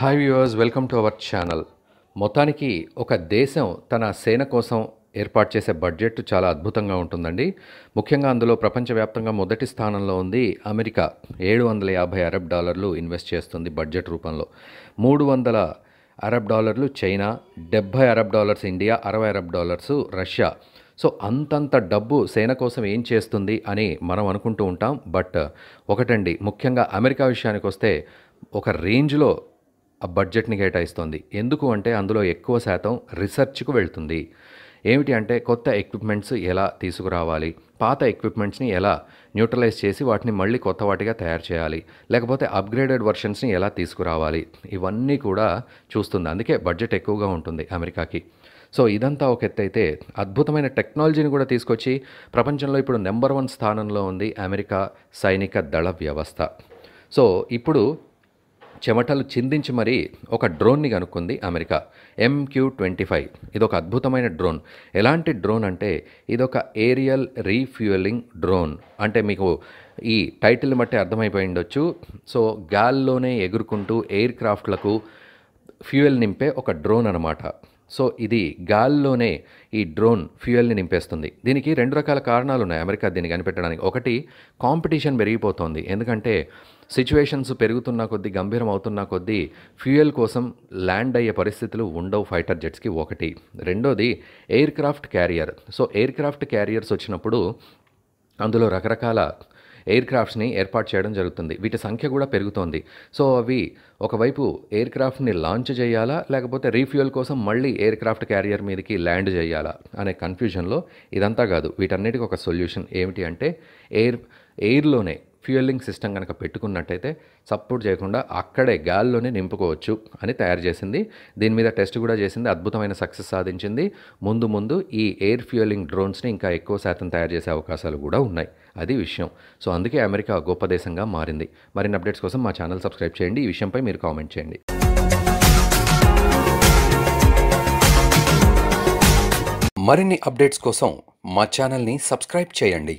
hi viewers welcome to our channel మొత్తానికి ఒక దేశం తన సేన కోసం ఏర్పాటు చేసే బడ్జెట్ చాలా అద్భుతంగా ఉంటుందండి ముఖ్యంగా అందులో ప్రపంచవ్యాప్తంగా మొదటి స్థానంలో ఉంది అమెరికా ఏడు వందల యాభై అరబ్ డాలర్లు ఇన్వెస్ట్ చేస్తుంది బడ్జెట్ రూపంలో మూడు వందల అరబ్ డాలర్లు చైనా డెబ్భై అరబ్ డాలర్స్ ఇండియా అరవై అరబ్ డాలర్స్ రష్యా సో అంతంత డబ్బు సేన కోసం ఏం చేస్తుంది అని మనం అనుకుంటూ ఉంటాం బట్ ఒకటండి ముఖ్యంగా అమెరికా విషయానికి వస్తే ఒక రేంజ్లో బడ్జెట్ని కేటాయిస్తుంది ఎందుకు అంటే అందులో ఎక్కువ శాతం రీసెర్చ్కు వెళ్తుంది ఏమిటి అంటే కొత్త ఎక్విప్మెంట్స్ ఎలా తీసుకురావాలి పాత ఎక్విప్మెంట్స్ని ఎలా న్యూట్రలైజ్ చేసి వాటిని మళ్ళీ కొత్త వాటిగా తయారు చేయాలి లేకపోతే అప్గ్రేడెడ్ వర్షన్స్ని ఎలా తీసుకురావాలి ఇవన్నీ కూడా చూస్తుంది అందుకే బడ్జెట్ ఎక్కువగా ఉంటుంది అమెరికాకి సో ఇదంతా ఒక అయితే అద్భుతమైన టెక్నాలజీని కూడా తీసుకొచ్చి ప్రపంచంలో ఇప్పుడు నెంబర్ వన్ స్థానంలో ఉంది అమెరికా సైనిక దళ వ్యవస్థ సో ఇప్పుడు చెమటలు చిందించి మరీ ఒక డ్రోన్ని కనుక్కుంది అమెరికా ఎంక్యూ ట్వంటీ ఫైవ్ ఇదొక అద్భుతమైన డ్రోన్ ఎలాంటి డ్రోన్ అంటే ఇదొక ఏరియల్ రీఫ్యూయలింగ్ డ్రోన్ అంటే మీకు ఈ టైటిల్ బట్టి అర్థమైపోయి ఉండొచ్చు సో గాల్లోనే ఎగురుకుంటూ ఎయిర్ క్రాఫ్ట్లకు ఫ్యూయల్ నింపే ఒక డ్రోన్ అనమాట సో ఇది గాల్లోనే ఈ డ్రోన్ ఫ్యూయల్ని నింపేస్తుంది దీనికి రెండు రకాల కారణాలు ఉన్నాయి అమెరికా దీన్ని కనిపెట్టడానికి ఒకటి కాంపిటీషన్ పెరిగిపోతుంది ఎందుకంటే సిచ్యువేషన్స్ పెరుగుతున్న కొద్దీ గంభీరం అవుతున్న కొద్దీ ఫ్యూయల్ కోసం ల్యాండ్ అయ్యే పరిస్థితులు ఉండవు ఫైటర్ జెట్స్కి ఒకటి రెండోది aircraft carrier so aircraft carriers వచ్చినప్పుడు అందులో రకరకాల ఎయిర్ క్రాఫ్ట్స్ని ఏర్పాటు చేయడం జరుగుతుంది వీటి సంఖ్య కూడా పెరుగుతోంది సో అవి ఒకవైపు ఎయిర్ క్రాఫ్ట్ని లాంచ్ చేయాలా లేకపోతే రీఫ్యూయల్ కోసం మళ్ళీ ఎయిర్ క్రాఫ్ట్ క్యారియర్ మీదకి ల్యాండ్ చేయాలా అనే కన్ఫ్యూజన్లో ఇదంతా కాదు వీటన్నిటికీ ఒక సొల్యూషన్ ఏమిటి అంటే ఎయిర్ ఎయిర్లోనే ఫ్యూయలింగ్ సిస్టమ్ కనుక పెట్టుకున్నట్టయితే సపోర్ట్ చేయకుండా అక్కడే గాల్లోనే నింపుకోవచ్చు అని తయారు చేసింది దీని మీద టెస్ట్ కూడా చేసింది అద్భుతమైన సక్సెస్ సాధించింది ముందు ముందు ఈ ఎయిర్ ఫ్యూయలింగ్ డ్రోన్స్ని ఇంకా ఎక్కువ శాతం తయారు చేసే అవకాశాలు కూడా ఉన్నాయి అది విషయం సో అందుకే అమెరికా గొప్ప దేశంగా మారింది మరిన్ని అప్డేట్స్ కోసం మా ఛానల్ సబ్స్క్రైబ్ చేయండి ఈ విషయంపై మీరు కామెంట్ చేయండి మరిన్ని అప్డేట్స్ కోసం మా ఛానల్ని సబ్స్క్రైబ్ చేయండి